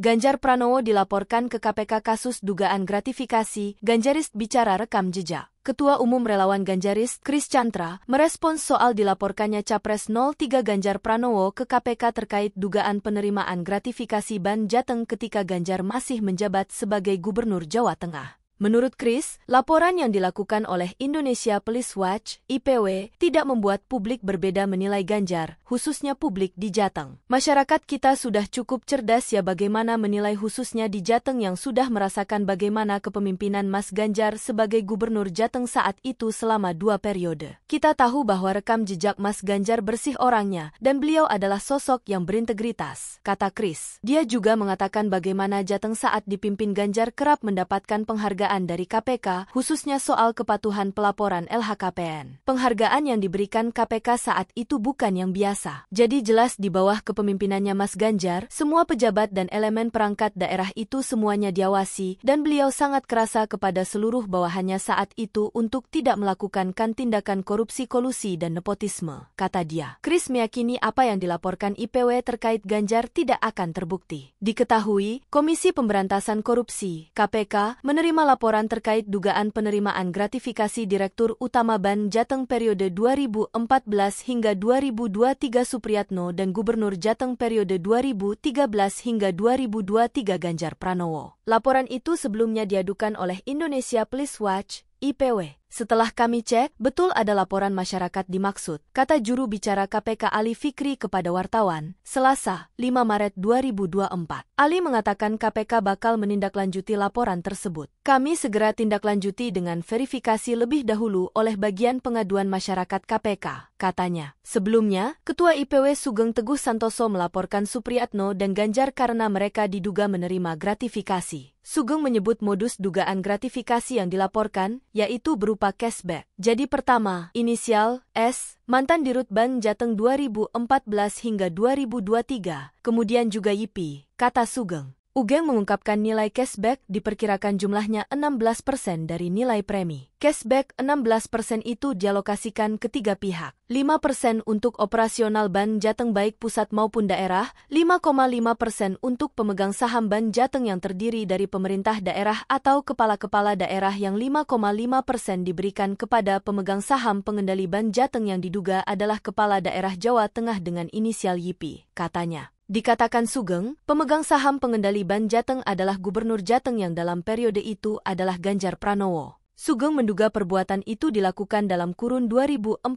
Ganjar Pranowo dilaporkan ke KPK kasus dugaan gratifikasi, Ganjarist bicara rekam jejak. Ketua Umum Relawan Ganjaris, Kris Chantra, merespons soal dilaporkannya Capres 03 Ganjar Pranowo ke KPK terkait dugaan penerimaan gratifikasi Ban Jateng ketika Ganjar masih menjabat sebagai Gubernur Jawa Tengah. Menurut Chris, laporan yang dilakukan oleh Indonesia Police Watch (IPW) tidak membuat publik berbeda menilai Ganjar, khususnya publik di Jateng. Masyarakat kita sudah cukup cerdas ya bagaimana menilai khususnya di Jateng yang sudah merasakan bagaimana kepemimpinan Mas Ganjar sebagai gubernur Jateng saat itu selama dua periode. Kita tahu bahwa rekam jejak Mas Ganjar bersih orangnya dan beliau adalah sosok yang berintegritas, kata Chris. Dia juga mengatakan bagaimana Jateng saat dipimpin Ganjar kerap mendapatkan penghargaan penghargaan dari KPK, khususnya soal kepatuhan pelaporan LHKPN. Penghargaan yang diberikan KPK saat itu bukan yang biasa. Jadi jelas di bawah kepemimpinannya Mas Ganjar, semua pejabat dan elemen perangkat daerah itu semuanya diawasi, dan beliau sangat kerasa kepada seluruh bawahannya saat itu untuk tidak melakukan tindakan korupsi kolusi dan nepotisme, kata dia. Chris meyakini apa yang dilaporkan IPW terkait Ganjar tidak akan terbukti. Diketahui, Komisi Pemberantasan Korupsi, KPK, menerima laporan laporan terkait dugaan penerimaan gratifikasi Direktur Utama Ban Jateng periode 2014 hingga 2023 Supriyatno dan Gubernur Jateng periode 2013 hingga 2023 Ganjar Pranowo. Laporan itu sebelumnya diadukan oleh Indonesia Police Watch, IPW. Setelah kami cek, betul ada laporan masyarakat dimaksud, kata juru bicara KPK Ali Fikri kepada wartawan, Selasa, 5 Maret 2024. Ali mengatakan KPK bakal menindaklanjuti laporan tersebut. Kami segera tindaklanjuti dengan verifikasi lebih dahulu oleh bagian pengaduan masyarakat KPK, katanya. Sebelumnya, Ketua IPW Sugeng Teguh Santoso melaporkan Supriyatno dan Ganjar karena mereka diduga menerima gratifikasi. Sugeng menyebut modus dugaan gratifikasi yang dilaporkan, yaitu berupa berupa cashback. Jadi pertama, inisial S, mantan Dirut Ban Jateng 2014 hingga 2023, kemudian juga YP, kata Sugeng. Ugeng mengungkapkan nilai cashback diperkirakan jumlahnya 16% dari nilai premi. Cashback 16% itu dialokasikan ke tiga pihak. 5% untuk operasional Ban Jateng baik pusat maupun daerah, 5,5% untuk pemegang saham Ban Jateng yang terdiri dari pemerintah daerah atau kepala-kepala daerah yang 5,5% diberikan kepada pemegang saham pengendali Ban Jateng yang diduga adalah kepala daerah Jawa Tengah dengan inisial YIPI, katanya. Dikatakan Sugeng, pemegang saham pengendali Ban Jateng adalah Gubernur Jateng yang dalam periode itu adalah Ganjar Pranowo. Sugeng menduga perbuatan itu dilakukan dalam kurun 2014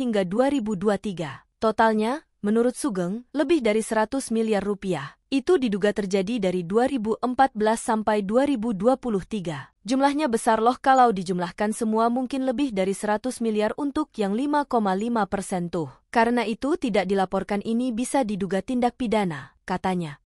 hingga 2023. Totalnya, menurut Sugeng, lebih dari 100 miliar rupiah. Itu diduga terjadi dari 2014 sampai 2023. Jumlahnya besar loh kalau dijumlahkan semua mungkin lebih dari 100 miliar untuk yang 5,5 persen tuh. Karena itu tidak dilaporkan ini bisa diduga tindak pidana, katanya.